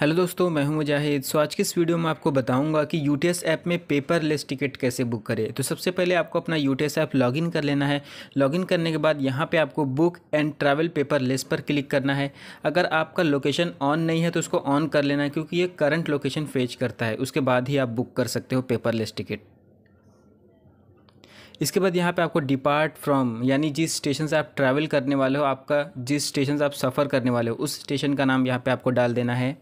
hello दोस्तों मैं हूं मुजाहिद सो आज के इस वीडियो में आपको बताऊंगा कि यू ऐप में पेपर लेस टिकट कैसे बुक करें तो सबसे पहले आपको अपना यू ऐप लॉगिन कर लेना है लॉगिन करने के बाद यहां पे आपको book and travel paperless पर क्लिक करना है अगर आपका लोकेशन ऑन नहीं है तो उसको ऑन कर लेना है क्योंकि ये करंट लोकेशन फेच करता है उसके बाद ही आप बुक कर सकते हो पेपर लेस टिकट इसके बाद यहाँ पे आपको डिपार्ट फ्रॉम यानी जिस स्टेशन से आप ट्रैवल करने वाले हो आपका जिस स्टेशन से आप सफ़र करने वाले हो उस स्टेशन का नाम यहाँ पे आपको डाल देना है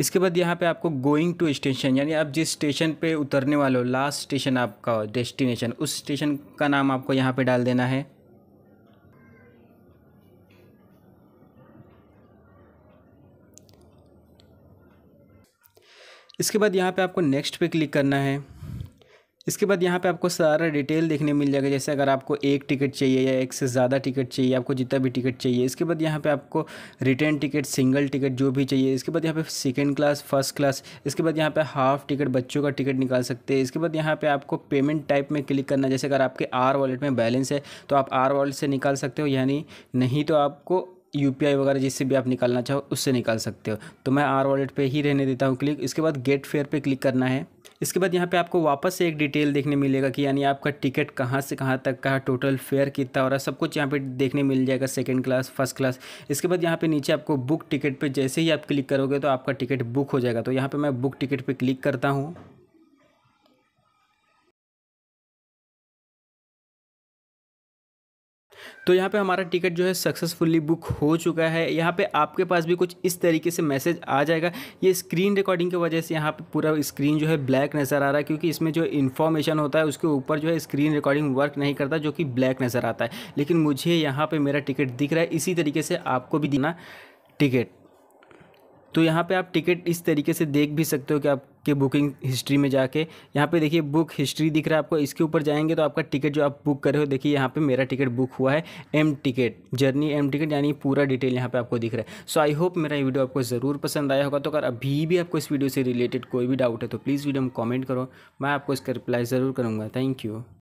इसके बाद यहाँ पे आपको गोइंग टू स्टेशन यानी आप जिस स्टेशन पे उतरने वाले हो लास्ट स्टेशन आपका डेस्टिनेशन उस स्टेशन का नाम आपको यहाँ पे डाल देना है इसके बाद यहाँ पे आपको नेक्स्ट पे क्लिक करना है इसके बाद यहाँ पे आपको सारा डिटेल देखने मिल जाएगा जैसे अगर आपको एक टिकट चाहिए या एक से ज़्यादा टिकट चाहिए आपको जितना भी टिकट चाहिए इसके बाद यहाँ पे आपको रिटर्न टिकट सिंगल टिकट जो भी चाहिए इसके बाद यहाँ पे सेकेंड क्लास फर्स्ट क्लास इसके बाद यहाँ पे हाफ टिकट बच्चों का टिकट निकाल सकते हैं इसके बाद यहाँ पर आपको पेमेंट टाइप में क्लिक करना जैसे अगर आपके आर वॉलेट में बैलेंस है तो आप आर वॉलेट से निकाल सकते हो यानी नहीं तो आपको यू वगैरह जिससे भी आप निकालना चाहो उससे निकाल सकते हो तो मैं आर वॉलेट पर ही रहने देता हूँ क्लिक इसके बाद गेट फेयर पर क्लिक करना है इसके बाद यहाँ पे आपको वापस से एक डिटेल देखने मिलेगा कि यानी आपका टिकट कहाँ से कहाँ तक का टोटल फेयर कितना हो रहा है सब कुछ यहाँ पे देखने मिल जाएगा सेकेंड क्लास फर्स्ट क्लास इसके बाद यहाँ पे नीचे आपको बुक टिकट पर जैसे ही आप क्लिक करोगे तो आपका टिकट बुक हो जाएगा तो यहाँ पर मैं बुक टिकट पर क्लिक करता हूँ तो यहाँ पे हमारा टिकट जो है सक्सेसफुली बुक हो चुका है यहाँ पे आपके पास भी कुछ इस तरीके से मैसेज आ जाएगा ये स्क्रीन रिकॉर्डिंग की वजह से यहाँ पे पूरा स्क्रीन जो है ब्लैक नज़र आ रहा है क्योंकि इसमें जो इन्फॉर्मेशन होता है उसके ऊपर जो है स्क्रीन रिकॉर्डिंग वर्क नहीं करता जो कि ब्लैक नज़र आता है लेकिन मुझे यहाँ पर मेरा टिकट दिख रहा है इसी तरीके से आपको भी देना टिकट तो यहाँ पे आप टिकट इस तरीके से देख भी सकते हो कि आप के बुकिंग हिस्ट्री में जाके यहाँ पे देखिए बुक हिस्ट्री दिख रहा है आपको इसके ऊपर जाएंगे तो आपका टिकट जो आप बुक करे हो देखिए यहाँ पे मेरा टिकट बुक हुआ है M ticket journey M ticket यानी पूरा डिटेल यहाँ पे आपको दिख रहा है सो आई होप मेरा ये वीडियो आपको ज़रूर पसंद आया होगा तो अगर अभी भी आपको इस वीडियो से रिलेटेड कोई भी डाउट है तो प्लीज़ वीडियो में कॉमेंट करो मैं आपको इसका रिप्लाई ज़रूर करूँगा थैंक यू